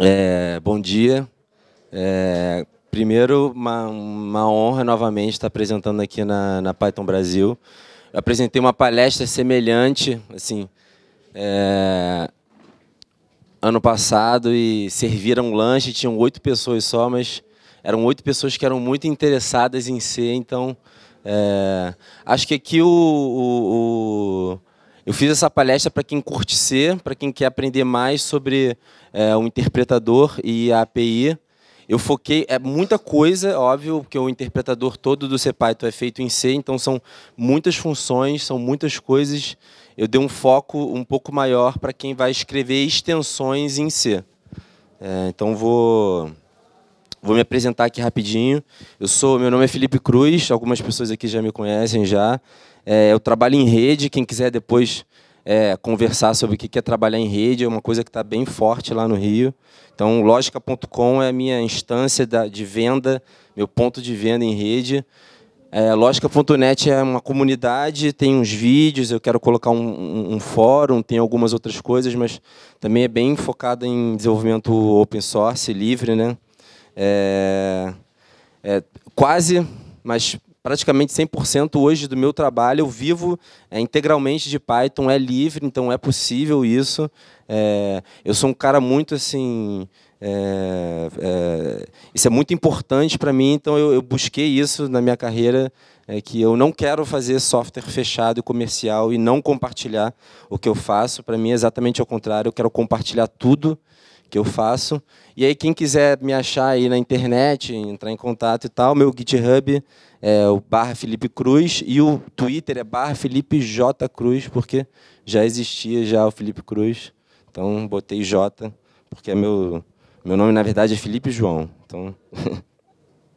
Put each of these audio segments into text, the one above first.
É, bom dia. É, primeiro, uma, uma, honra novamente estar apresentando aqui na, na Python Brasil. Eu apresentei uma palestra semelhante, assim, é, ano passado e serviram um lanche, tinham oito pessoas só, mas eram oito pessoas que eram muito interessadas em ser, então é, acho que aqui o, o, o eu fiz essa palestra para quem curte ser, para quem quer aprender mais sobre é, o interpretador e a API. Eu foquei, é muita coisa, é óbvio, que o interpretador todo do CPython é feito em C, então são muitas funções, são muitas coisas. Eu dei um foco um pouco maior para quem vai escrever extensões em C. É, então vou vou me apresentar aqui rapidinho. Eu sou, meu nome é Felipe Cruz, algumas pessoas aqui já me conhecem já. É, eu trabalho em rede, quem quiser depois é, conversar sobre o que é trabalhar em rede, é uma coisa que está bem forte lá no Rio. Então, lógica.com é a minha instância de venda, meu ponto de venda em rede. É, Lógica.net é uma comunidade, tem uns vídeos, eu quero colocar um, um, um, fórum, tem algumas outras coisas, mas também é bem focada em desenvolvimento open source, livre, né? É, é, quase, mas praticamente 100% hoje do meu trabalho, eu vivo é, integralmente de Python, é livre, então é possível isso. É, eu sou um cara muito assim. É, é, isso é muito importante para mim, então eu, eu, busquei isso na minha carreira, é, que eu não quero fazer software fechado e comercial e não compartilhar o que eu faço. Para mim é exatamente ao contrário, eu quero compartilhar tudo que eu faço. E aí quem quiser me achar aí na internet, entrar em contato e tal, meu GitHub é o barra Felipe Cruz e o Twitter é barra Felipe J Cruz, porque já existia já o Felipe Cruz. Então botei J, porque é meu, meu nome na verdade é Felipe João. Então,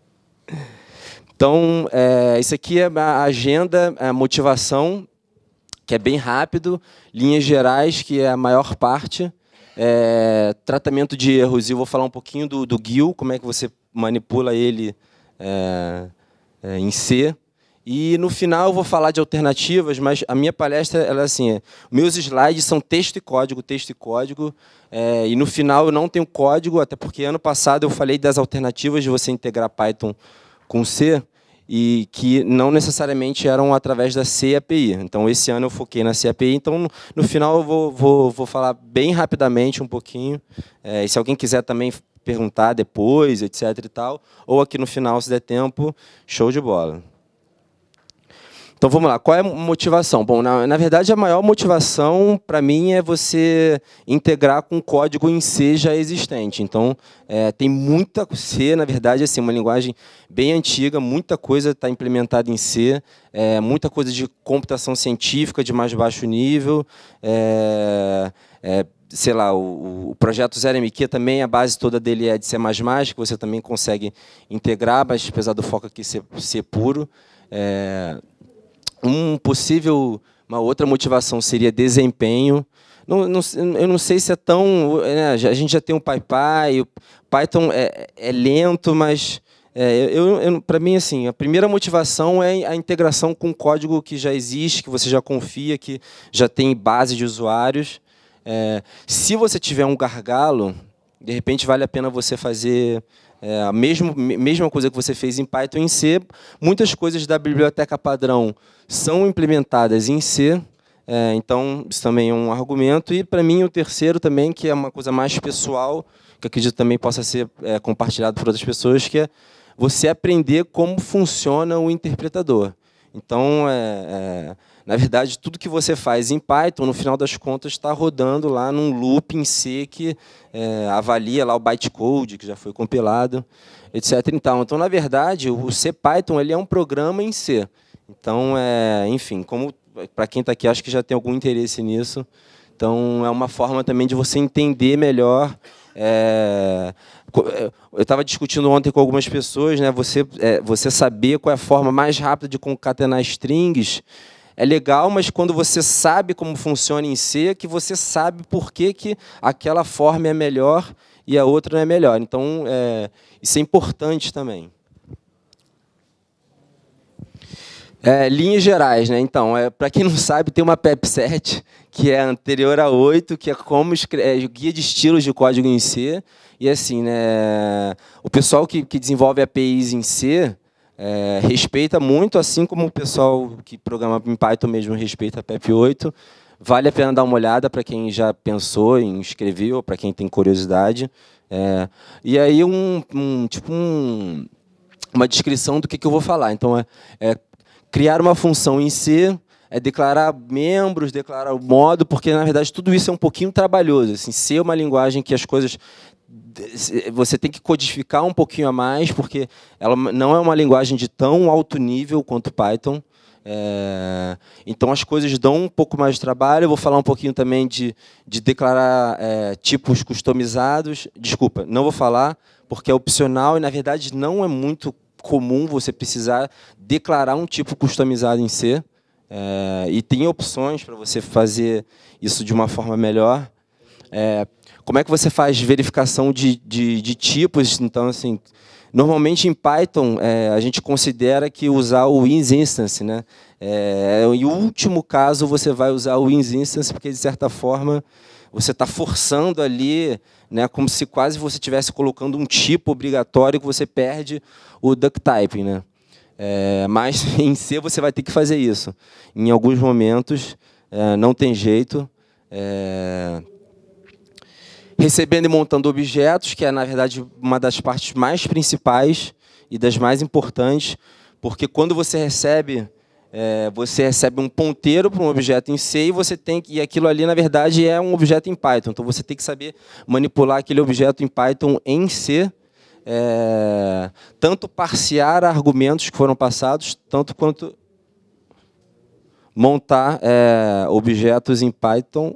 então é, isso aqui é a agenda, a motivação, que é bem rápido, linhas gerais, que é a maior parte. É, tratamento de erros, e eu vou falar um pouquinho do, do GIL, como é que você manipula ele é, é, em C. E no final eu vou falar de alternativas, mas a minha palestra ela é assim: é, meus slides são texto e código, texto e código. É, e no final eu não tenho código, até porque ano passado eu falei das alternativas de você integrar Python com C e que não necessariamente eram através da CAPI. Então esse ano eu foquei na CAPI. Então no final eu vou, vou, vou falar bem rapidamente um pouquinho. É, e se alguém quiser também perguntar depois, etc e tal, ou aqui no final, se der tempo, show de bola. Então vamos lá, qual é a motivação? Bom, na, na verdade a maior motivação para mim é você integrar com o código em C já existente. Então é, tem muita C, na verdade, é assim, uma linguagem bem antiga, muita coisa está implementada em C, é, muita coisa de computação científica de mais baixo nível. É, é sei lá, o, o projeto Zero MQ também, a base toda dele é de C++, que você também consegue integrar, mas apesar do foco aqui ser, ser puro. É, um possível, uma outra motivação seria desempenho. Não, não, eu não sei se é tão... Né, a gente já tem o PyPy, o Python é, é lento, mas... É, eu, eu para mim, assim, a primeira motivação é a integração com o código que já existe, que você já confia, que já tem base de usuários. É, se você tiver um gargalo, de repente vale a pena você fazer é, a mesma, mesma coisa que você fez em Python em C. Muitas coisas da biblioteca padrão são implementadas em C. É, então, isso também é um argumento. E, para mim, o terceiro também, que é uma coisa mais pessoal, que acredito também possa ser é, compartilhado por outras pessoas, que é você aprender como funciona o interpretador. Então, é, é na verdade, tudo que você faz em Python, no final das contas, está rodando lá num loop em C que é, avalia lá o bytecode que já foi compilado, etc. Então, então na verdade, o C Python ele é um programa em C. Então, é, enfim, como para quem está aqui, acho que já tem algum interesse nisso. Então, é uma forma também de você entender melhor é, é eu estava discutindo ontem com algumas pessoas, né? Você, é, você saber qual é a forma mais rápida de concatenar strings é legal, mas quando você sabe como funciona em C, é que você sabe por que, que aquela forma é melhor e a outra não é melhor. Então, é, isso é importante também. É, linhas gerais, né? Então, é, para quem não sabe, tem uma PEP 7, que é anterior a 8, que é como é, guia de estilos de código em C. E assim, né? O pessoal que, que desenvolve APIs em C, é, respeita muito, assim como o pessoal que programa em Python mesmo respeita a PEP 8. Vale a pena dar uma olhada para quem já pensou em escrever ou para quem tem curiosidade. É, e aí um, um tipo um, uma descrição do que, que eu vou falar. Então é, é criar uma função em C, é declarar membros, declarar o modo, porque na verdade tudo isso é um pouquinho trabalhoso. Assim, ser é uma linguagem que as coisas você tem que codificar um pouquinho a mais, porque ela não é uma linguagem de tão alto nível quanto Python. É, então as coisas dão um pouco mais de trabalho. Eu vou falar um pouquinho também de, de declarar é, tipos customizados. Desculpa, não vou falar, porque é opcional e na verdade não é muito comum você precisar declarar um tipo customizado em C. É, e tem opções para você fazer isso de uma forma melhor. Como é que você faz verificação de, de, de tipos? Então, assim, normalmente em Python é, a gente considera que usar o ins instance, né? É, em último caso você vai usar o ins instance porque de certa forma você está forçando ali, né, como se quase você estivesse colocando um tipo obrigatório que você perde o duck typing, né? É, mas em C você vai ter que fazer isso. Em alguns momentos é, não tem jeito. É, recebendo e montando objetos, que é, na verdade, uma das partes mais principais e das mais importantes, porque quando você recebe, é, você recebe um ponteiro para um objeto em C e você tem que, e aquilo ali, na verdade, é um objeto em Python. Então você tem que saber manipular aquele objeto em Python em C, é, tanto parsear argumentos que foram passados, tanto quanto montar é, objetos em Python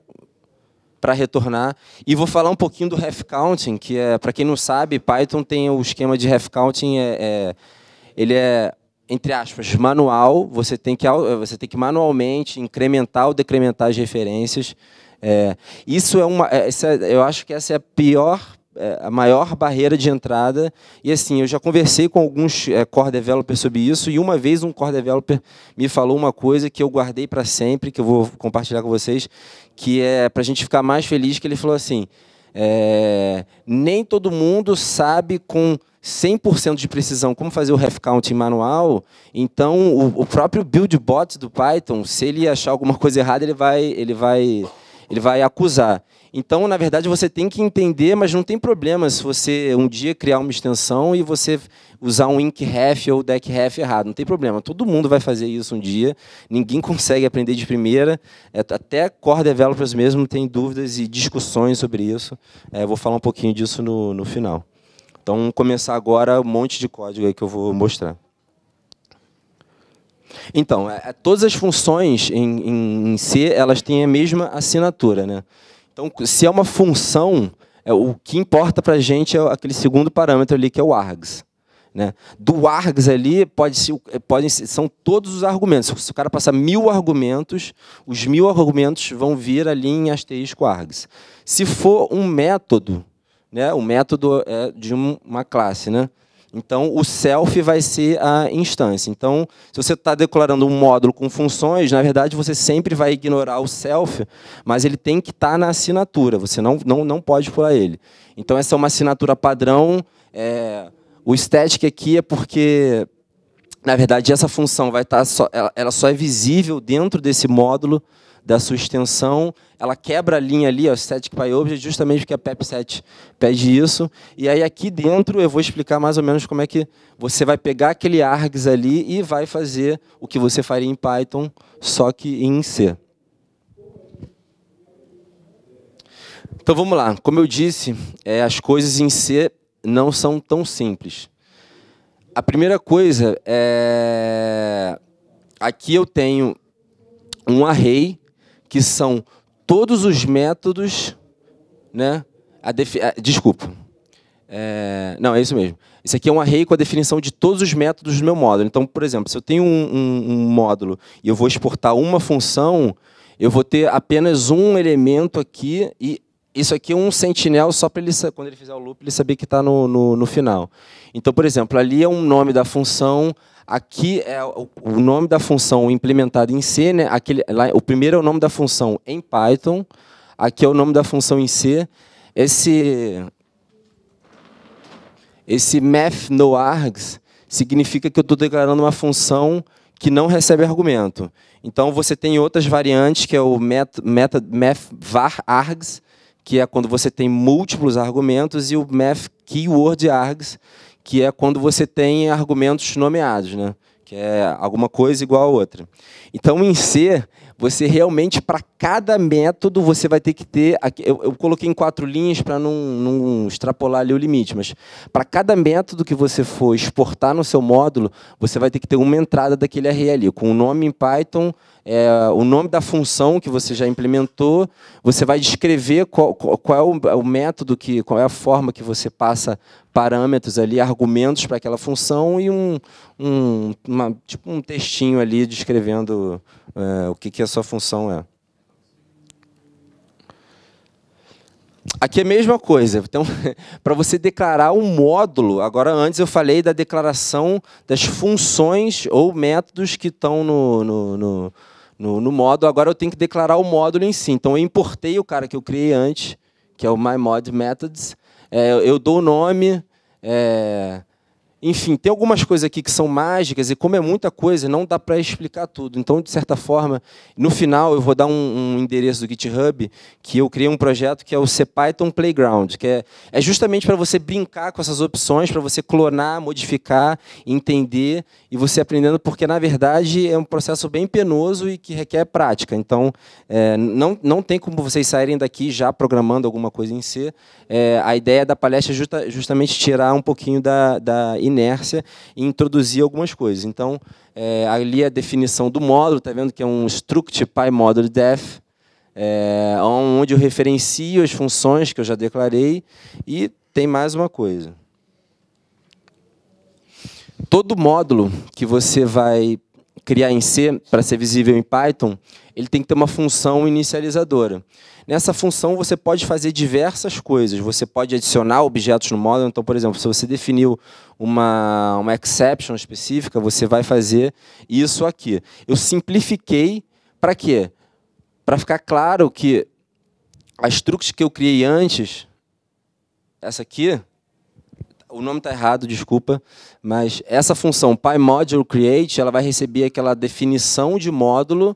para retornar. E vou falar um pouquinho do ref counting, que é, para quem não sabe, Python tem o esquema de ref counting, é, é, ele é, entre aspas, manual, você tem que, eh, você tem que manualmente incrementar ou decrementar as referências. É, isso é uma, é, essa, eu acho que essa é a pior é, a maior barreira de entrada. E assim, eu já conversei com alguns é, core developers sobre isso, e uma vez um core developer me falou uma coisa que eu guardei para sempre, que eu vou compartilhar com vocês, que é para a gente ficar mais feliz, que ele falou assim, é, nem todo mundo sabe com 100% de precisão como fazer o ref count manual, então o, o próprio build bot do Python, se ele achar alguma coisa errada, ele vai... Ele vai ele vai acusar. Então, na verdade, você tem que entender, mas não tem problema se você um dia criar uma extensão e você usar um ink ref ou deck ref errado. Não tem problema. Todo mundo vai fazer isso um dia. Ninguém consegue aprender de primeira. É, até core developers mesmo tem dúvidas e discussões sobre isso. É, vou falar um pouquinho disso no, no final. Então, começar agora um monte de código que eu vou mostrar. Então, é, é, todas as funções em, em, em C, elas têm a mesma assinatura. Né? Então, se é uma função, é, o que importa para a gente é aquele segundo parâmetro ali, que é o args. Né? Do args ali, pode ser, é, podem ser, são todos os argumentos. Se o cara passar mil argumentos, os mil argumentos vão vir ali em asterisco args. Se for um método, né? o método é de uma classe, né? Então, o self vai ser a instância. Então, se você está declarando um módulo com funções, na verdade, você sempre vai ignorar o self, mas ele tem que estar tá na assinatura, você não, não, não pode pular ele. Então, essa é uma assinatura padrão. É... o static aqui é porque, na verdade, essa função vai estar tá só, ela, ela só é visível dentro desse módulo da sua extensão. Ela quebra a linha ali, o static by object, é justamente porque a PEP7 pede isso. E aí aqui dentro eu vou explicar mais ou menos como é que você vai pegar aquele args ali e vai fazer o que você faria em Python, só que em C. Então vamos lá. Como eu disse, é, as coisas em C não são tão simples. A primeira coisa é aqui eu tenho um array que são todos os métodos, né? A defi... desculpa. É... Não, é isso mesmo. Isso aqui é um array com a definição de todos os métodos do meu módulo. Então, por exemplo, se eu tenho um, um, um módulo e eu vou exportar uma função, eu vou ter apenas um elemento aqui e isso aqui é um sentinel só para ele, quando ele fizer o loop, ele saber que está no, no, no, final. Então, por exemplo, ali é um nome da função, aqui é o, o nome da função implementada em C, né? Aquele, lá, o primeiro é o nome da função em Python, aqui é o nome da função em C. Esse, esse math no args significa que eu estou declarando uma função que não recebe argumento. Então, você tem outras variantes, que é o met, meta, math var args, que é quando você tem múltiplos argumentos, e o Math Keyword Args, que é quando você tem argumentos nomeados, né? que é alguma coisa igual a outra. Então, em C, você realmente, para cada método, você vai ter que ter. Eu, eu coloquei em quatro linhas para não, não extrapolar ali o limite, mas para cada método que você for exportar no seu módulo, você vai ter que ter uma entrada daquele array ali, com o nome em Python, é, o nome da função que você já implementou, você vai descrever qual, qual é o, o, método, que, qual é a forma que você passa parâmetros ali, argumentos para aquela função e um, um, uma, tipo um textinho ali descrevendo é, o que, que a sua função é. Aqui é a mesma coisa. Então, para você declarar um módulo, agora antes eu falei da declaração das funções ou métodos que estão no, no, no, no, no módulo, agora eu tenho que declarar o módulo em si. Então, eu importei o cara que eu criei antes, que é o MyModMethods, É, eu dou o nome, é, enfim, tem algumas coisas aqui que são mágicas e como é muita coisa, não dá para explicar tudo. Então, de certa forma, no final eu vou dar um, um, endereço do GitHub que eu criei um projeto que é o CPython Playground, que é, é justamente para você brincar com essas opções, para você clonar, modificar, entender e você aprendendo, porque na verdade é um processo bem penoso e que requer prática. Então, é, não, não tem como vocês saírem daqui já programando alguma coisa em C. Si. É, a ideia da palestra é justa, justamente tirar um pouquinho da, da inércia e introduzir algumas coisas. Então, é, ali a definição do módulo, está vendo que é um struct py módulo def, é, onde eu referencio as funções que eu já declarei e tem mais uma coisa. Todo módulo que você vai criar em C para ser visível em Python, ele tem que ter uma função inicializadora. Nessa função, você pode fazer diversas coisas. Você pode adicionar objetos no módulo. Então, por exemplo, se você definiu uma, uma exception específica, você vai fazer isso aqui. Eu simplifiquei para quê? Para ficar claro que as truques que eu criei antes, essa aqui, o nome está errado, desculpa, mas essa função `py_module_create` ela vai receber aquela definição de módulo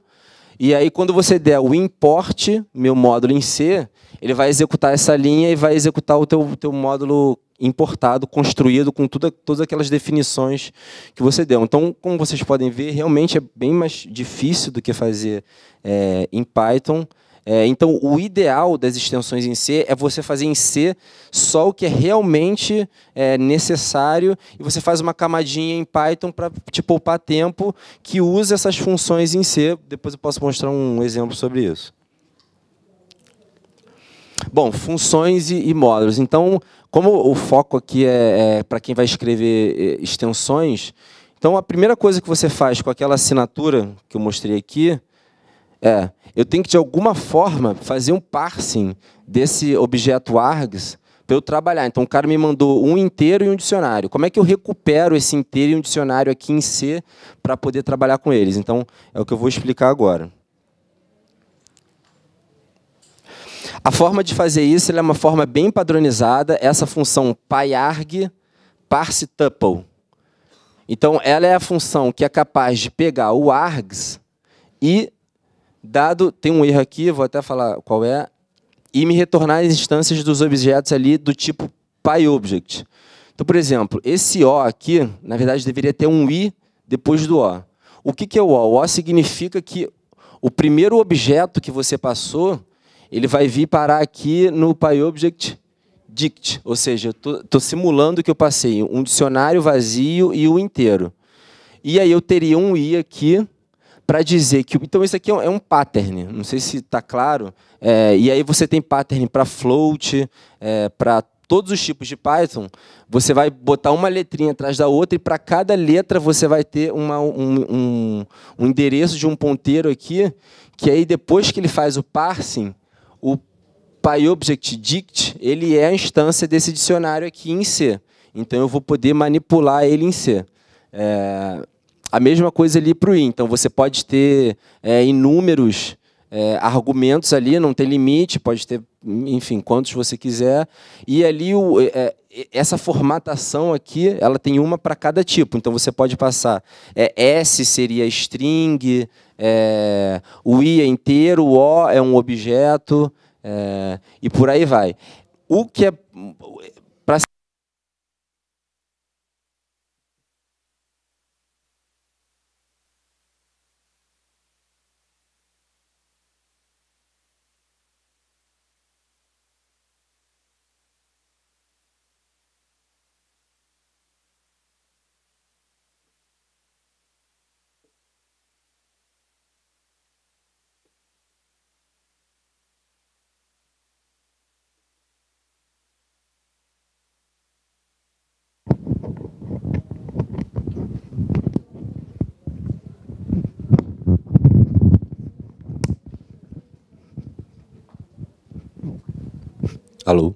e aí, quando você der o import, meu módulo em C, ele vai executar essa linha e vai executar o teu, teu módulo importado, construído, com tudo, todas aquelas definições que você deu. Então, como vocês podem ver, realmente é bem mais difícil do que fazer é, em Python, é, então, o ideal das extensões em C é você fazer em C só o que é realmente é, necessário e você faz uma camadinha em Python para te poupar tempo que usa essas funções em C. Depois eu posso mostrar um exemplo sobre isso. Bom, funções e, e módulos. Então, como o foco aqui é, é para quem vai escrever é, extensões, então a primeira coisa que você faz com aquela assinatura que eu mostrei aqui é, eu tenho que de alguma forma fazer um parsing desse objeto args para eu trabalhar. Então o cara me mandou um inteiro e um dicionário. Como é que eu recupero esse inteiro e um dicionário aqui em C para poder trabalhar com eles? Então é o que eu vou explicar agora. A forma de fazer isso é uma forma bem padronizada, essa função pyarg parse tuple. Então ela é a função que é capaz de pegar o args e dado, tem um erro aqui, vou até falar qual é, e me retornar as instâncias dos objetos ali do tipo PyObject. Então, por exemplo, esse O aqui, na verdade, deveria ter um I depois do O. O que, que é o O? O O significa que o primeiro objeto que você passou, ele vai vir parar aqui no PyObject dict, ou seja, estou simulando que eu passei um dicionário vazio e o inteiro. E aí eu teria um i aqui para dizer que. Então, isso aqui é, é um pattern, não sei se está claro. É, e aí você tem pattern para float, é, para todos os tipos de Python. Você vai botar uma letrinha atrás da outra e para cada letra você vai ter uma, um, um, um endereço de um ponteiro aqui, que aí depois que ele faz o parsing, o PyObjectDict, ele é a instância desse dicionário aqui em C. Então eu vou poder manipular ele em C. É, a mesma coisa ali para o I. Então você pode ter é, inúmeros é, argumentos ali, não tem limite, pode ter, enfim, quantos você quiser. E ali o, é, é essa formatação aqui, ela tem uma para cada tipo. Então você pode passar é, S seria string, é, o I é inteiro, o O é um objeto é, e por aí vai. O que é Alô?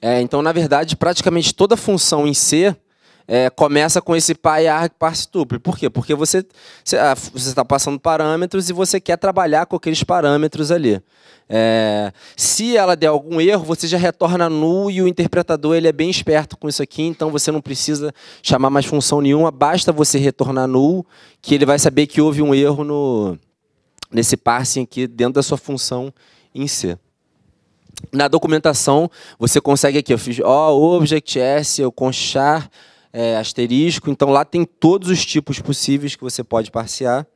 É, então, na verdade, praticamente toda função em C é, começa com esse pai arg tuple. Por quê? Porque você está ah, passando parâmetros e você quer trabalhar com aqueles parâmetros ali. É, se ela der algum erro, você já retorna nulo e o interpretador ele é bem esperto com isso aqui, então você não precisa chamar mais função nenhuma, basta você retornar nulo, que ele vai saber que houve um erro no, nesse parsing aqui dentro da sua função em C. Na documentação, você consegue aqui, eu fiz ó, oh, Object S, eu conchar, é, asterisco, então lá tem todos os tipos possíveis que você pode parsear.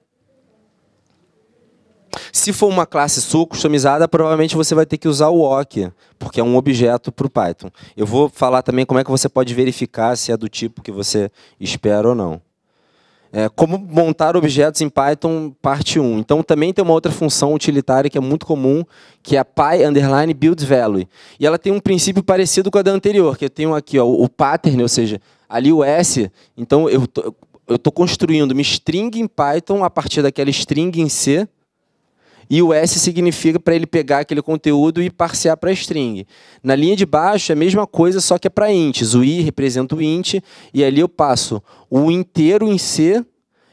Se for uma classe sua customizada, provavelmente você vai ter que usar o OK, porque é um objeto para o Python. Eu vou falar também como é que você pode verificar se é do tipo que você espera ou não. É, como montar objetos em Python, parte 1. Então, também tem uma outra função utilitária que é muito comum, que é a py underline build value. E ela tem um princípio parecido com a da anterior, que eu tenho aqui ó, o pattern, ou seja, ali o S. Então, eu estou construindo uma string em Python a partir daquela string em C, e o S significa para ele pegar aquele conteúdo e parsear para string. Na linha de baixo é a mesma coisa, só que é para ints. O i representa o int, e ali eu passo o inteiro em C,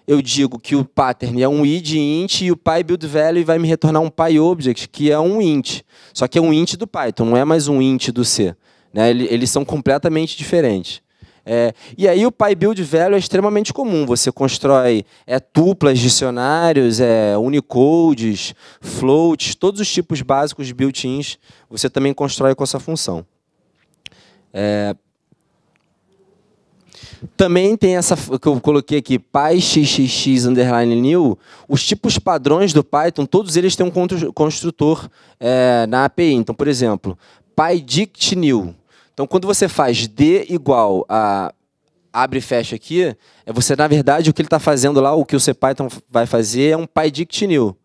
eu digo que o pattern é um i de int e o pai build value vai me retornar um pai object, que é um int. Só que é um int do Python, não é mais um int do C. Né? Eles são completamente diferentes. É, e aí o pai build velho é extremamente comum. Você constrói é, tuplas, dicionários, é, unicodes, floats, todos os tipos básicos de built-ins você também constrói com essa função. É, também tem essa que eu coloquei aqui, PyXXX underline new. Os tipos padrões do Python, todos eles têm um construtor é, na API. Então, por exemplo, PyDict new então, quando você faz D igual a abre e fecha aqui, é você, na verdade, o que ele está fazendo lá, o que o CPython vai fazer é um PyDict new.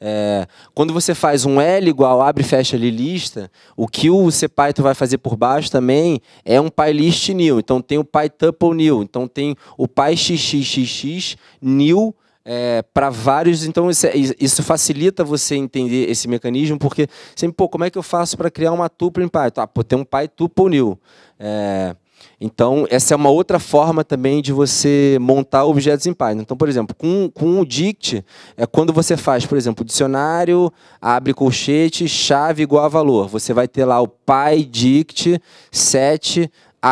É, quando você faz um L igual abre e fecha ali lista, o que o CPython vai fazer por baixo também é um PyList new. Então tem o PyTuple new. Então tem o PyXXXX new é, para vários, então é, isso, isso, facilita você entender esse mecanismo, porque sempre, pô, como é que eu faço para criar uma tupla em Python? Ah, pô, tem um Python new. É, então, essa é uma outra forma também de você montar objetos em Python. Então, por exemplo, com, com o dict, é quando você faz, por exemplo, dicionário, abre colchete, chave igual a valor. Você vai ter lá o PyDict set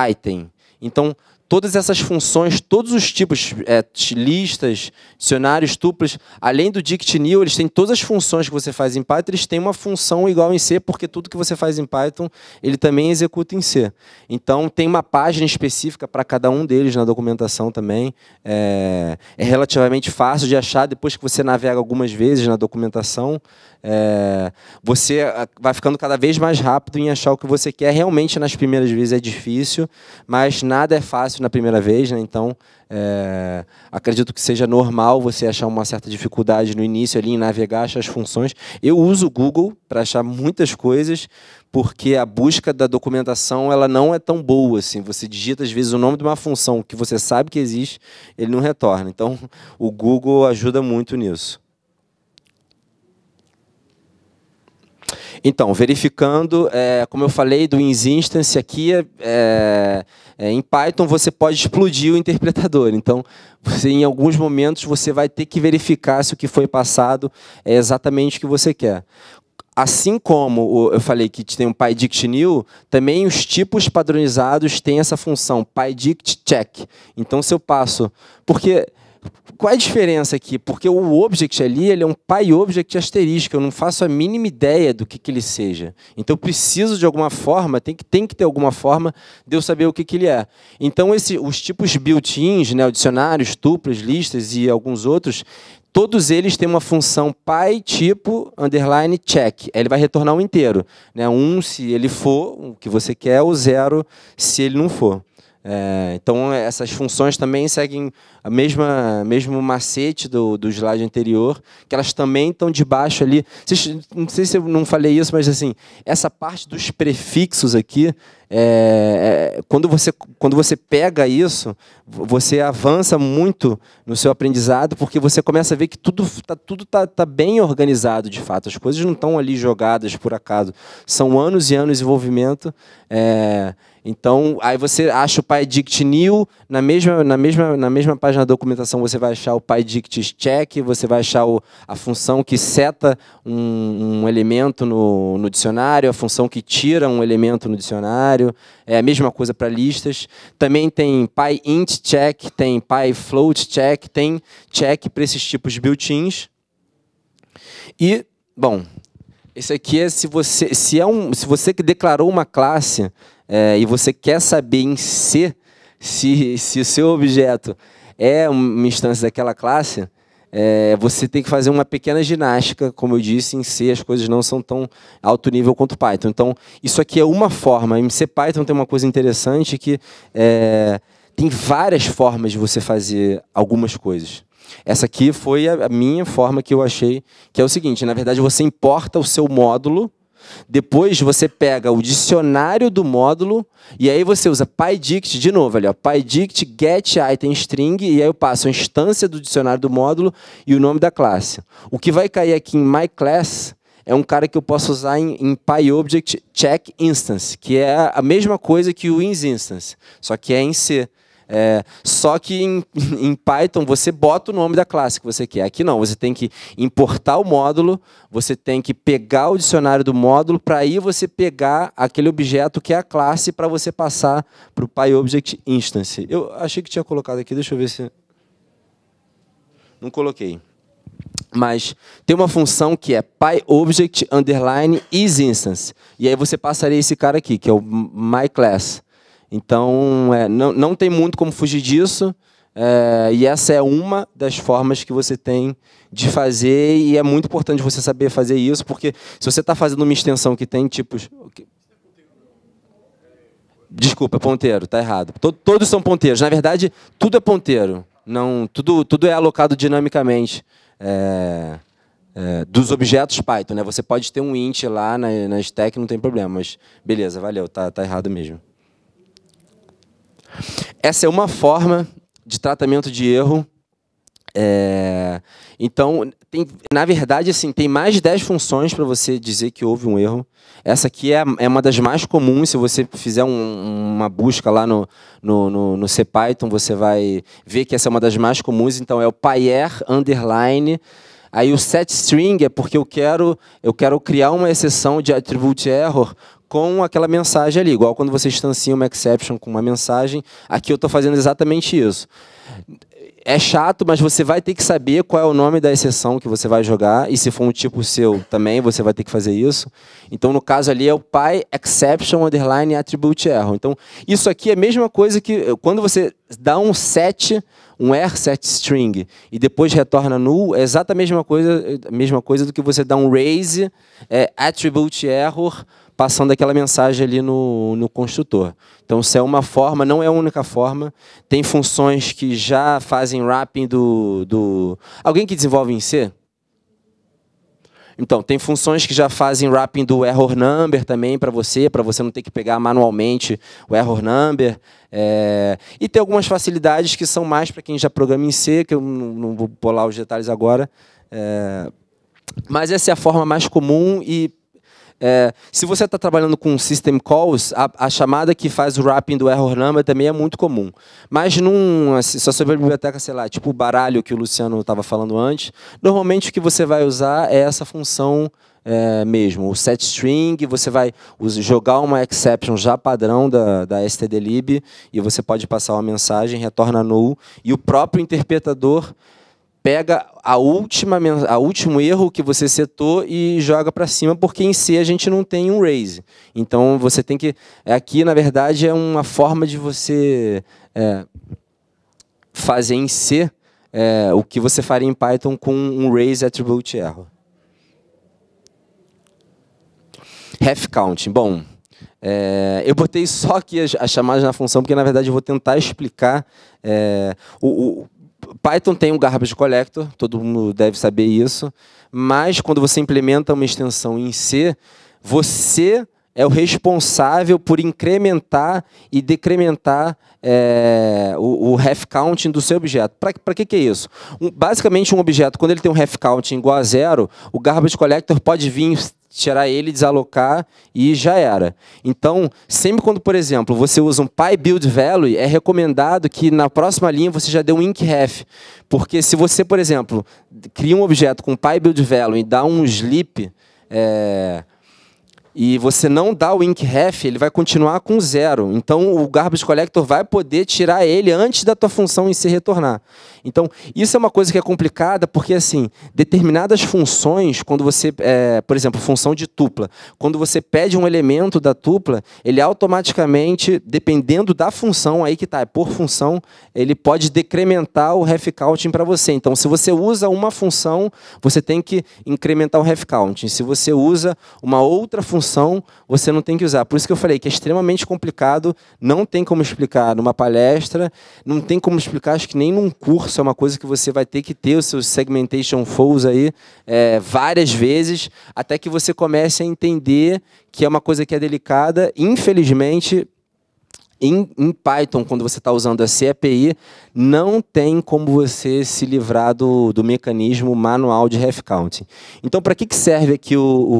item. Então, todas essas funções, todos os tipos, é, listas, dicionários, tuplas, além do dict new eles têm todas as funções que você faz em Python, eles têm uma função igual em C, porque tudo que você faz em Python, ele também executa em C. Então, tem uma página específica para cada um deles na documentação também. É, é relativamente fácil de achar, depois que você navega algumas vezes na documentação, é, você ah, vai ficando cada vez mais rápido em achar o que você quer. Realmente, nas primeiras vezes é difícil, mas nada é fácil na primeira vez, né? Então, é, acredito que seja normal você achar uma certa dificuldade no início ali em navegar, achar as funções. Eu uso o Google para achar muitas coisas, porque a busca da documentação ela não é tão boa assim. Você digita às vezes o nome de uma função que você sabe que existe, ele não retorna. Então, o Google ajuda muito nisso. Então, verificando, é, como eu falei, do instance aqui, é, é, é, em Python você pode explodir o interpretador. Então, você, em alguns momentos você vai ter que verificar se o que foi passado é exatamente o que você quer. Assim como eu falei que tem um PyDict new, também os tipos padronizados têm essa função PyDict check. Então, se eu passo, porque qual é a diferença aqui? Porque o object ali ele é um pai object asterisco, eu não faço a mínima ideia do que, que ele seja. Então eu preciso de alguma forma, tem que, tem que ter alguma forma de eu saber o que, que ele é. Então esse, os tipos built-ins, né, dicionários, tuplas, listas e alguns outros, todos eles têm uma função pai tipo underline check. Ele vai retornar um inteiro. Né? Um se ele for o que você quer, ou zero se ele não for. É, então, essas funções também seguem a mesma mesmo macete do, do slide anterior, que elas também estão debaixo ali. não sei se eu não falei isso, mas assim, essa parte dos prefixos aqui, é, é, quando, você, quando você pega isso, você avança muito no seu aprendizado, porque você começa a ver que tudo está tudo tá, tá bem organizado de fato, as coisas não estão ali jogadas por acaso. São anos e anos de envolvimento. É, então, aí você acha o pydict new, na mesma, na, mesma, na mesma página da documentação você vai achar o pydict check, você vai achar o, a função que seta um, um elemento no, no, dicionário, a função que tira um elemento no dicionário. É a mesma coisa para listas. Também tem pyint check, tem pyfloat check, tem check para esses tipos de built-ins. E, bom, esse aqui é se você, se é um, se você declarou uma classe é, e você quer saber em si se, se o seu objeto é uma instância daquela classe, é, você tem que fazer uma pequena ginástica, como eu disse, em C as coisas não são tão alto nível quanto Python. Então, isso aqui é uma forma. Em C Python tem uma coisa interessante que é, tem várias formas de você fazer algumas coisas. Essa aqui foi a minha forma que eu achei, que é o seguinte, na verdade você importa o seu módulo, depois você pega o dicionário do módulo e aí você usa PyDict de novo ali, ó, PyDict get item string e aí eu passo a instância do dicionário do módulo e o nome da classe. O que vai cair aqui em MyClass é um cara que eu posso usar em, em PyObject check instance, que é a mesma coisa que o insInstance, instance, só que é em C. É, só que em, em, Python você bota o nome da classe que você quer. Aqui não, você tem que importar o módulo, você tem que pegar o dicionário do módulo para aí você pegar aquele objeto que é a classe para você passar para o PyObject Instance. Eu achei que tinha colocado aqui, deixa eu ver se... Não coloquei. Mas tem uma função que é PyObject underline isInstance. instance. E aí você passaria esse cara aqui, que é o myClass. Então, é, não, não tem muito como fugir disso. É, e essa é uma das formas que você tem de fazer, e é muito importante você saber fazer isso, porque se você está fazendo uma extensão que tem tipos. Desculpa, ponteiro, tá errado. Todo, todos são ponteiros. Na verdade, tudo é ponteiro. Não, tudo, tudo é alocado dinamicamente. É, é, dos objetos Python, né? Você pode ter um int lá na, na stack, não tem problema, mas beleza, valeu, tá, tá errado mesmo. Essa é uma forma de tratamento de erro. É... Então, tem, na verdade, assim, tem mais de 10 funções para você dizer que houve um erro. Essa aqui é, é uma das mais comuns. Se você fizer um, uma busca lá no, no, no, no CPython, você vai ver que essa é uma das mais comuns. Então, é o payer underline. Aí o setstring é porque eu quero, eu quero criar uma exceção de attribute error com aquela mensagem ali, igual quando você instancia uma exception com uma mensagem, aqui eu estou fazendo exatamente isso. É chato, mas você vai ter que saber qual é o nome da exceção que você vai jogar, e se for um tipo seu também, você vai ter que fazer isso. Então, no caso ali, é o pai exception underline attribute error. Então, isso aqui é a mesma coisa que eh, quando você dá um set, um er set string, e depois retorna null, é exatamente a mesma coisa, a eh, mesma coisa do que você dá um raise é, attribute error passando aquela mensagem ali no, no construtor. Então, isso é uma forma, não é a única forma. Tem funções que já fazem wrapping do. do... Alguém que desenvolve em C? Então, tem funções que já fazem wrapping do error number também para você, para você não ter que pegar manualmente o error number. É... E tem algumas facilidades que são mais para quem já programa em C, que eu não vou pular os detalhes agora. É... Mas essa é a forma mais comum e é, se você está trabalhando com system calls, a, a, chamada que faz o wrapping do error number também é muito comum. Mas num, só assim, sobre a biblioteca, sei lá, tipo o baralho que o Luciano estava falando antes, normalmente o que você vai usar é essa função é, mesmo. O set string, você vai jogar uma exception já padrão da, da stdlib e você pode passar uma mensagem, retorna null, e o próprio interpretador pega a última a último erro que você setou e joga para cima, porque em C a gente não tem um raise. Então você tem que aqui na verdade é uma forma de você é, fazer em C é, o que você faria em Python com um raise attribute error. Half count. Bom, é, eu botei só aqui as, as, chamadas na função, porque na verdade eu vou tentar explicar. É, o, o, Python tem um garbage collector, todo mundo deve saber isso, mas quando você implementa uma extensão em C, você é o responsável por incrementar e decrementar é, o, o half counting do seu objeto. Para que, que é isso? Um, basicamente, um objeto, quando ele tem um half counting igual a zero, o garbage collector pode vir tirar ele, desalocar e já era. Então, sempre quando, por exemplo, você usa um py build value, é recomendado que na próxima linha você já dê um inc ref, porque se você, por exemplo, cria um objeto com py build value e dá um sleep, é, e você não dá o ref, ele vai continuar com zero. Então o garbage collector vai poder tirar ele antes da tua função em se retornar. Então isso é uma coisa que é complicada porque assim determinadas funções, quando você, é, por exemplo, função de tupla, quando você pede um elemento da tupla, ele automaticamente, dependendo da função aí que está, é por função, ele pode decrementar o ref counting para você. Então se você usa uma função, você tem que incrementar o ref counting. Se você usa uma outra função noção, você não tem que usar. Por isso que eu falei que é extremamente complicado, não tem como explicar numa palestra, não tem como explicar, acho que nem num curso, é uma coisa que você vai ter que ter os seus segmentation flows aí é, várias vezes, até que você comece a entender que é uma coisa que é delicada. Infelizmente, em, em Python, quando você está usando a CAPI, não tem como você se livrar do, do mecanismo manual de ref counting. Então, para que, que serve aqui o, o,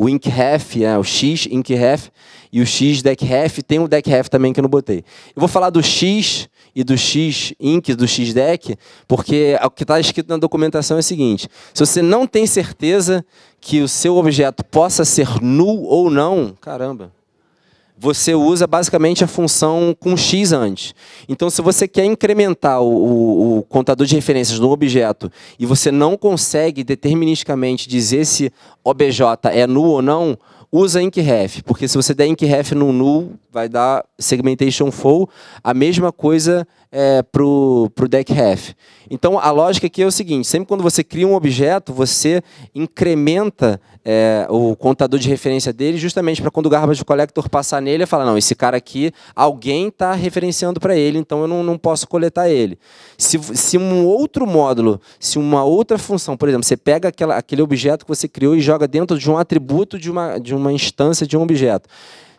o, o né? o x InkRef e o x dec Tem o um dec também que eu não botei. Eu vou falar do x e do X ink, do X Deck, porque é o que está escrito na documentação é o seguinte: se você não tem certeza que o seu objeto possa ser null ou não, caramba, você usa basicamente a função com x antes. Então, se você quer incrementar o, o, contador de referências no objeto e você não consegue deterministicamente dizer se OBJ é null ou não, usa IncRef, porque se você der IncRef no null, vai dar segmentation full, a mesma coisa é, para o DECREF. Então, a lógica aqui é o seguinte, sempre quando você cria um objeto, você incrementa é, o contador de referência dele, justamente para quando o garbage collector passar nele, ele fala, não, esse cara aqui, alguém está referenciando para ele, então eu não, não posso coletar ele. Se, se um outro módulo, se uma outra função, por exemplo, você pega aquela, aquele objeto que você criou e joga dentro de um atributo de uma, de uma instância de um objeto.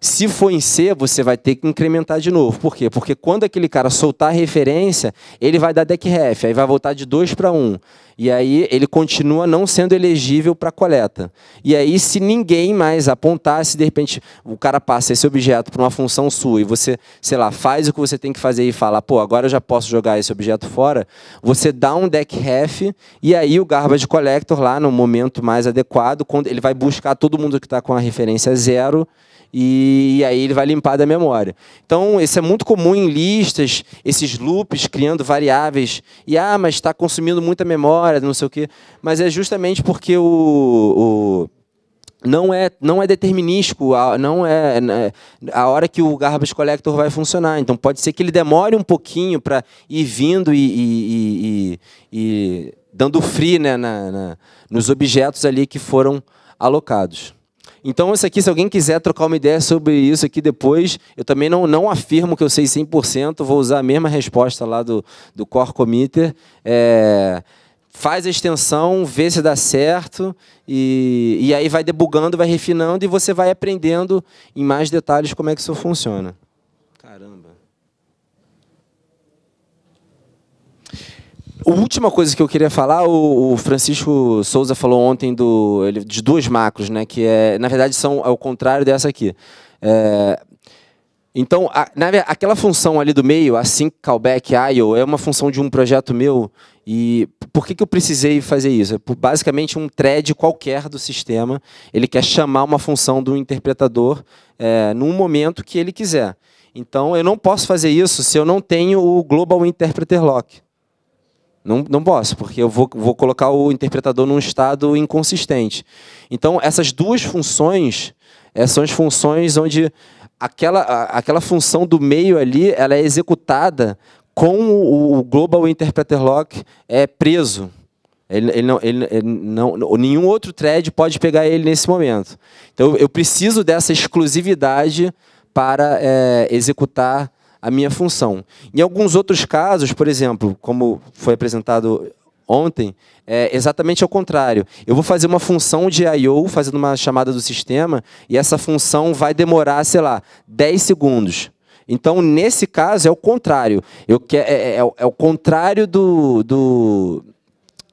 Se for em C, você vai ter que incrementar de novo. Por quê? Porque quando aquele cara soltar a referência, ele vai dar deck ref, aí vai voltar de 2 para 1. Um, e aí ele continua não sendo elegível para coleta. E aí, se ninguém mais apontar, se de repente o cara passa esse objeto para uma função sua e você, sei lá, faz o que você tem que fazer e fala, pô, agora eu já posso jogar esse objeto fora, você dá um deck ref e aí o garbage collector lá, no momento mais adequado, quando ele vai buscar todo mundo que está com a referência zero e, e aí ele vai limpar da memória. Então, isso é muito comum em listas, esses loops criando variáveis. E, ah, mas está consumindo muita memória, não sei o quê. Mas é justamente porque o, o não é, não é determinístico, não é, né, a hora que o garbage collector vai funcionar. Então pode ser que ele demore um pouquinho para ir vindo e, e, e, e, dando free né, na, na, nos objetos ali que foram alocados. Então, isso aqui, se alguém quiser trocar uma ideia sobre isso aqui depois, eu também não, não afirmo que eu sei 100%, vou usar a mesma resposta lá do, do Core Committer. É, faz a extensão, vê se dá certo, e, e aí vai debugando, vai refinando, e você vai aprendendo em mais detalhes como é que isso funciona. A última coisa que eu queria falar, o, o Francisco Souza falou ontem do, ele, de duas macros, né? Que é, na verdade, são ao é contrário dessa aqui. É, então, a, na, aquela função ali do meio, a sync callback IO, é uma função de um projeto meu. E por que, que eu precisei fazer isso? É por, basicamente um thread qualquer do sistema. Ele quer chamar uma função do interpretador é, num momento que ele quiser. Então, eu não posso fazer isso se eu não tenho o Global Interpreter Lock. Não, não posso, porque eu vou, vou colocar o interpretador num estado inconsistente. Então, essas duas funções é, são as funções onde aquela, aquela função do meio ali ela é executada com o, o Global Interpreter Lock é, preso. Ele, ele, não, ele, ele, não, nenhum outro thread pode pegar ele nesse momento. Então, eu preciso dessa exclusividade para é, executar a minha função. Em alguns outros casos, por exemplo, como foi apresentado ontem, é exatamente ao contrário. Eu vou fazer uma função de I/O fazendo uma chamada do sistema, e essa função vai demorar, sei lá, 10 segundos. Então, nesse caso, é o contrário. Eu que, é, é, é o é contrário do, do,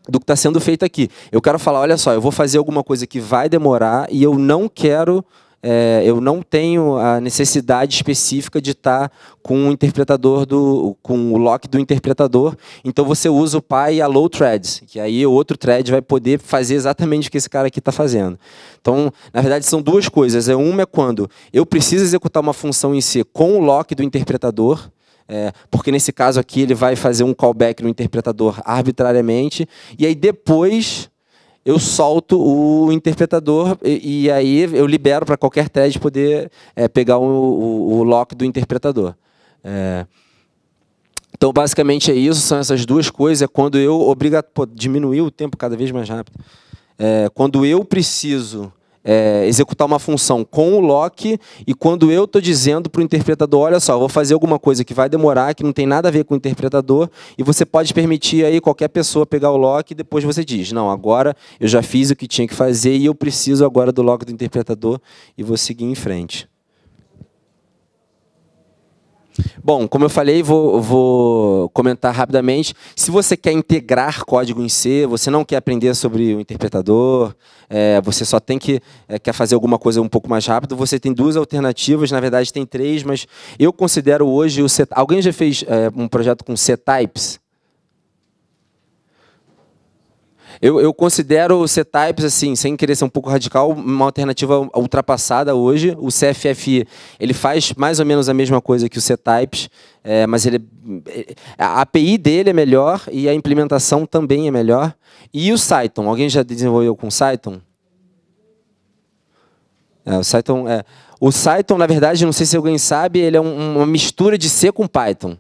do que está sendo feito aqui. Eu quero falar, olha só, eu vou fazer alguma coisa que vai demorar e eu não quero é, eu não tenho a necessidade específica de estar com o interpretador do, com o lock do interpretador. Então você usa o pai e a low threads, que aí o outro thread vai poder fazer exatamente o que esse cara aqui está fazendo. Então, na verdade, são duas coisas. É uma é quando eu preciso executar uma função em si com o lock do interpretador. É, porque nesse caso aqui ele vai fazer um callback no interpretador arbitrariamente, e aí depois eu solto o interpretador e, e aí eu libero para qualquer thread poder é, pegar o, o, o, lock do interpretador. É. Então, basicamente é isso, são essas duas coisas. É quando eu obriga, diminuir o tempo cada vez mais rápido. É, quando eu preciso é, executar uma função com o lock e quando eu estou dizendo para o interpretador, olha só, vou fazer alguma coisa que vai demorar, que não tem nada a ver com o interpretador e você pode permitir aí qualquer pessoa pegar o lock e depois você diz, não, agora eu já fiz o que tinha que fazer e eu preciso agora do lock do interpretador e vou seguir em frente. Bom, como eu falei, vou, vou, comentar rapidamente. Se você quer integrar código em C, você não quer aprender sobre o interpretador, é, você só tem que é, quer fazer alguma coisa um pouco mais rápido, você tem duas alternativas, na verdade tem três, mas eu considero hoje o C... Alguém já fez é, um projeto com C-Types? Eu, eu considero o C-Types, assim, sem querer ser um pouco radical, uma alternativa ultrapassada hoje. O CFFI, ele faz mais ou menos a mesma coisa que o C-Types, é, mas ele, é, a API dele é melhor e a implementação também é melhor. E o Python. alguém já desenvolveu com o Cyton? É, o Python, é, o na verdade, não sei se alguém sabe, ele é um, uma mistura de C com Python.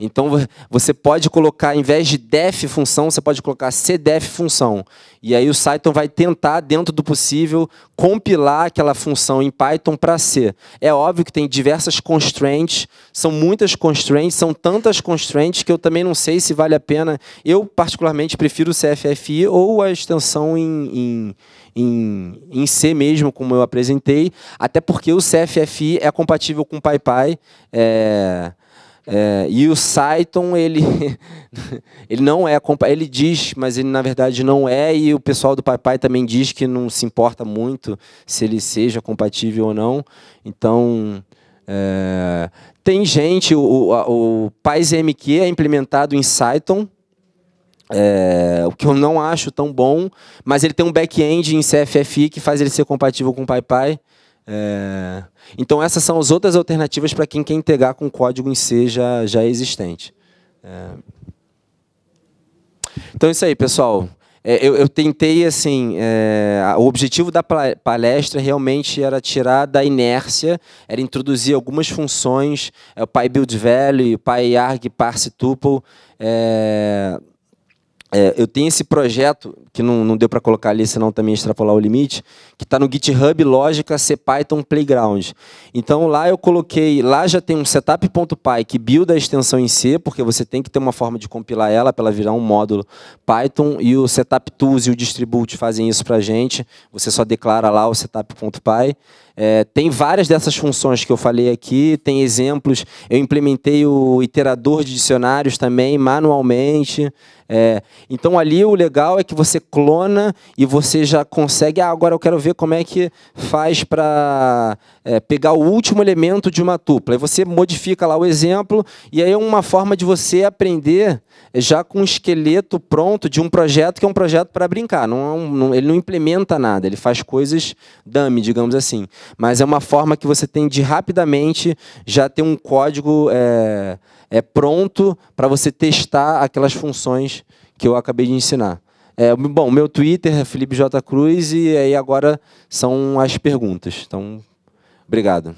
Então você pode colocar, em vez de def função, você pode colocar cdef função. E aí o Python vai tentar, dentro do possível, compilar aquela função em Python para C. É óbvio que tem diversas constraints, são muitas constraints, são tantas constraints que eu também não sei se vale a pena. Eu, particularmente, prefiro o CFFI ou a extensão em, em, em, em C mesmo, como eu apresentei, até porque o CFFI é compatível com o PyPy. É é, e o Saiton, ele, ele não é, ele diz, mas ele na verdade não é, e o pessoal do Papai também diz que não se importa muito se ele seja compatível ou não. Então, é, tem gente, o, o, o Pais MQ é implementado em Python é, o que eu não acho tão bom, mas ele tem um back-end em CFFI que faz ele ser compatível com o PyPy. É... Então, essas são as outras alternativas para quem quer integrar com código em C já, já existente. É... Então, é isso aí, pessoal. É, eu, eu, tentei, assim, é, o objetivo da palestra realmente era tirar da inércia, era introduzir algumas funções, é, o pai build value, o pai arg parse tuple, é, é, eu tenho esse projeto, que não, não deu para colocar ali, senão também extrapolar o limite, que está no GitHub Lógica C Python Playground. Então lá eu coloquei, lá já tem um setup.py que builda a extensão em C, porque você tem que ter uma forma de compilar ela para ela virar um módulo Python, e o setup tools e o distribute fazem isso para a gente, você só declara lá o setup.py. É, tem várias dessas funções que eu falei aqui, tem exemplos. Eu implementei o iterador de dicionários também manualmente. É, então ali o legal é que você clona e você já consegue. Ah, agora eu quero ver como é que faz para é, pegar o último elemento de uma tupla. Aí você modifica lá o exemplo e aí é uma forma de você aprender já com um esqueleto pronto de um projeto que é um projeto para brincar. Não, é não, ele não implementa nada, ele faz coisas dummy, digamos assim mas é uma forma que você tem de rapidamente já ter um código é, é pronto para você testar aquelas funções que eu acabei de ensinar. É, bom, meu Twitter é Felipe J. Cruz e aí agora são as perguntas. Então, obrigado.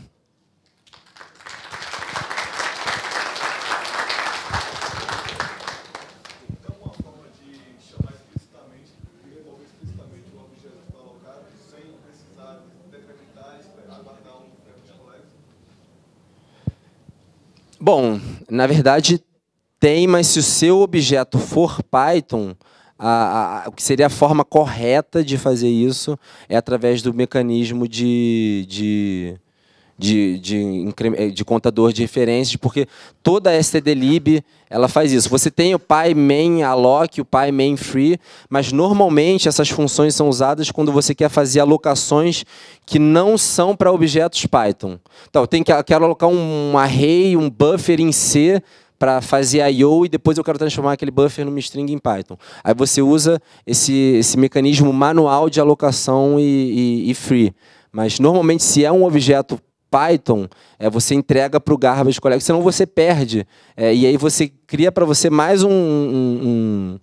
Bom, na verdade tem, mas se o seu objeto for Python, a, a, o que seria a forma correta de fazer isso é através do mecanismo de, de de, de, eh, de contador de referências, porque toda a STDLib ela faz isso. Você tem o pai main alloc, o pai main free, mas normalmente essas funções são usadas quando você quer fazer alocações que não são para objetos Python. Então, eu tenho que, eu quero alocar um array, um buffer em C para fazer I/O e depois eu quero transformar aquele buffer numa string em Python. Aí você usa esse, esse mecanismo manual de alocação e, e, e free. Mas normalmente, se é um objeto Python, é, você entrega para o garbage collector, senão você perde. É, e aí você cria para você mais um, um, um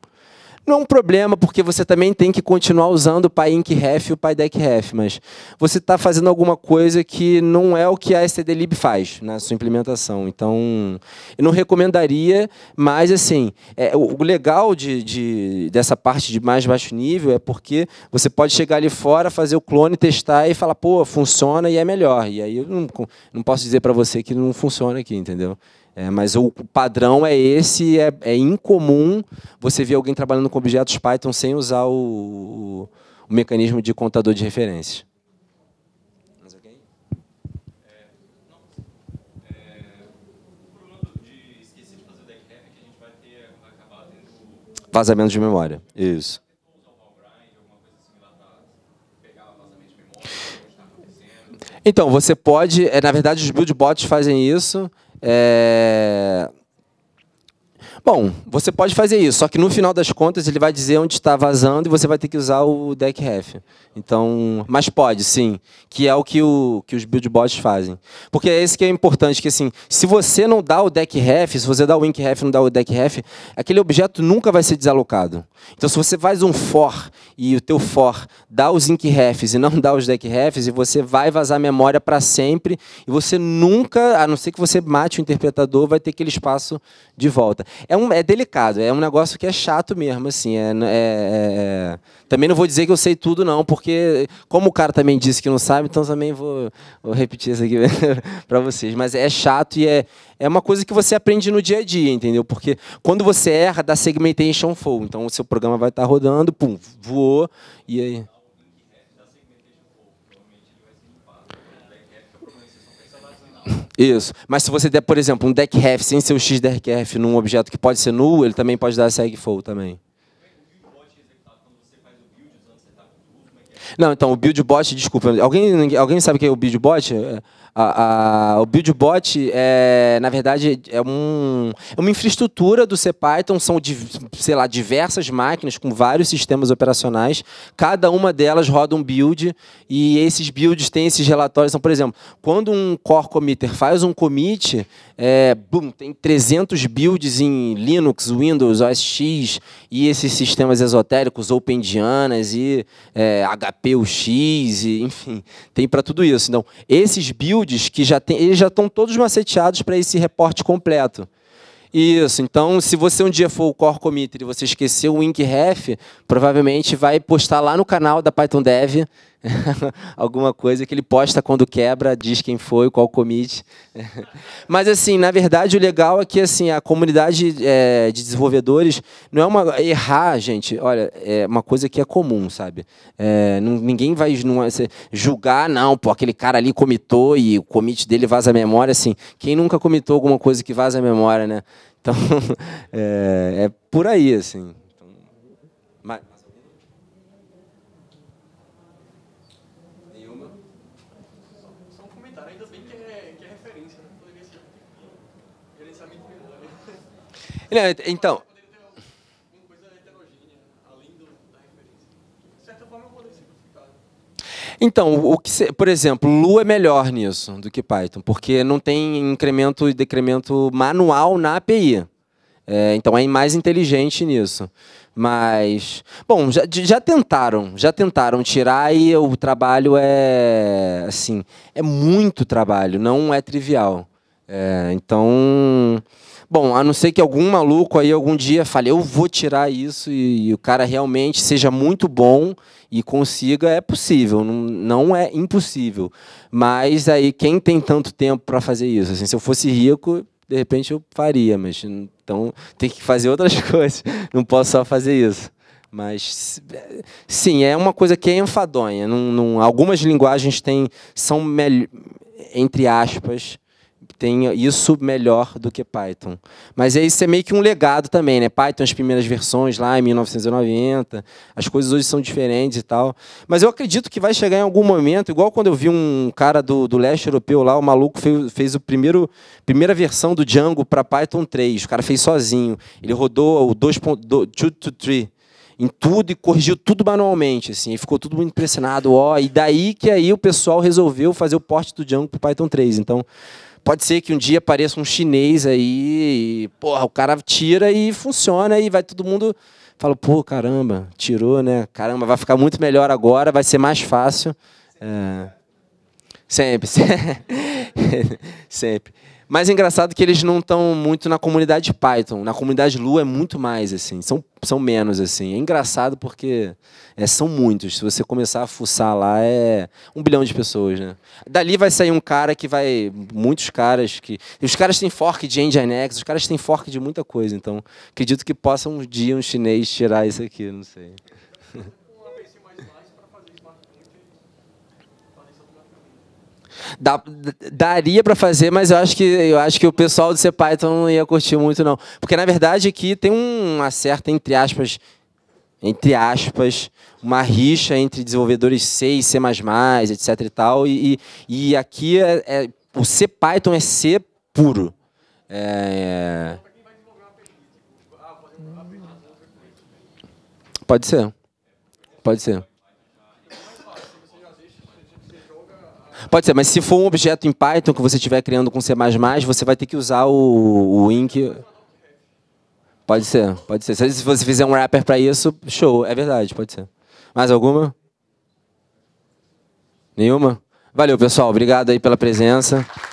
não é um problema, porque você também tem que continuar usando o Ref e o Ref mas você está fazendo alguma coisa que não é o que a stdlib faz na sua implementação. Então, eu não recomendaria, mas assim, é, o legal de, de, dessa parte de mais baixo nível é porque você pode chegar ali fora, fazer o clone, testar e falar, pô, funciona e é melhor. E aí eu não, não posso dizer para você que não funciona aqui, entendeu? É, mas o padrão é esse, é, é, incomum você ver alguém trabalhando com objetos Python sem usar o, o, o mecanismo de contador de referências. Vazamento de memória, isso. Assim, tá então, você pode, é, na verdade os buildbots fazem isso, é... Bom, você pode fazer isso, só que no final das contas ele vai dizer onde está vazando e você vai ter que usar o deck ref. Então, mas pode, sim, que é o que, o, que os buildbots fazem. Porque é esse que é importante, que assim, se você não dá o deck ref, se você dá o wink ref, não dá o deck ref, aquele objeto nunca vai ser desalocado. Então, se você faz um for e o teu for dá os ink refs e não dá os deck refs, e você vai vazar a memória para sempre e você nunca, a não ser que você mate o interpretador, vai ter aquele espaço de volta. É um, é delicado, é um negócio que é chato mesmo, assim. É, é, é, é, também não vou dizer que eu sei tudo, não, porque como o cara também disse que não sabe, então também vou, vou repetir isso aqui para vocês. Mas é chato e é, é uma coisa que você aprende no dia a dia, entendeu? Porque quando você erra, dá segmentation full. Então o seu programa vai estar tá rodando, pum, voou, e aí... Isso. Mas se você der, por exemplo, um deck sem ser o x deck num objeto que pode ser nulo, ele também pode dar seg fold também. Não, então, o build bot, desculpa. Alguém, alguém sabe o que é o build bot? É, a, a, o BuildBot é, na verdade, é, um, é uma infraestrutura do CPython, são, sei lá, diversas máquinas com vários sistemas operacionais. Cada uma delas roda um build e esses builds têm esses relatórios. Então, por exemplo, quando um core committer faz um commit, é, boom, tem 300 builds em Linux, Windows, OS X e esses sistemas esotéricos, OpenDianas e é, e, enfim, tem para tudo isso. Então, esses builds que já tem, eles já estão todos maceteados para esse reporte completo. Isso, então se você um dia for o core committer e você esqueceu o Inkref, provavelmente vai postar lá no canal da Python Dev alguma coisa que ele posta quando quebra, diz quem foi, qual commit. Mas assim, na verdade, o legal é que assim a comunidade é, de desenvolvedores não é uma errar, gente. Olha, é uma coisa que é comum, sabe? É, não, ninguém vai não, é, julgar, não. Pô, aquele cara ali comitou e o commit dele vaza a memória. Assim, quem nunca comitou alguma coisa que vaza a memória, né? Então, é, é por aí, assim. então. Então, o, que, por exemplo, Lu é melhor nisso do que Python, porque não tem incremento e decremento manual na API. É, então é mais inteligente nisso. Mas, bom, já, já tentaram, já tentaram tirar e o trabalho é, assim, é muito trabalho, não é trivial. É, então, bom, a não ser que algum maluco aí algum dia fale, eu vou tirar isso e, e o cara realmente seja muito bom e consiga, é possível, não, não é impossível. Mas aí, quem tem tanto tempo para fazer isso? Assim, se eu fosse rico, de repente eu faria, mas então tem que fazer outras coisas, não posso só fazer isso. Mas sim, é uma coisa que é enfadonha. Não, algumas linguagens têm, são, entre aspas, tenha isso melhor do que Python. Mas é isso é meio que um legado também, né? Python, as primeiras versões lá em 1990, as coisas hoje são diferentes e tal. Mas eu acredito que vai chegar em algum momento, igual quando eu vi um cara do, do leste europeu lá, o maluco fez, fez o primeiro primeira versão do Django para Python 3, o cara fez sozinho. Ele rodou o 2.2 em tudo e corrigiu tudo manualmente, assim, e ficou tudo muito impressionado, ó, e daí que aí o pessoal resolveu fazer o porte do Django para Python 3. Então, Pode ser que um dia apareça um chinês aí, e, porra, o cara tira e funciona e vai todo mundo. Fala, pô, caramba, tirou, né? Caramba, vai ficar muito melhor agora, vai ser mais fácil. É... Sempre, sempre. sempre. Mas é engraçado que eles não estão muito na comunidade Python. Na comunidade Lua é muito mais, assim. São, são menos, assim. É engraçado porque é, são muitos. Se você começar a fuçar lá, é um bilhão de pessoas, né? Dali vai sair um cara que vai... Muitos caras que... Os caras têm fork de Nginx, os caras têm fork de muita coisa. Então, acredito que possa um dia um chinês tirar isso aqui, não sei. Dá, daria para fazer, mas eu acho que eu acho que o pessoal do C Python não ia curtir muito não, porque na verdade aqui tem uma certa entre aspas entre aspas, uma rixa entre desenvolvedores C e C++, etc e tal, e, e aqui é, é, o C Python é C puro. É, é. Pode ser, pode ser. Pode ser, mas se for um objeto em Python que você estiver criando com C++, você vai ter que usar o, o Ink. Pode ser, pode ser. Se você fizer um wrapper para isso, show, é verdade, pode ser. Mais alguma? Nenhuma? Valeu, pessoal. Obrigado aí pela presença.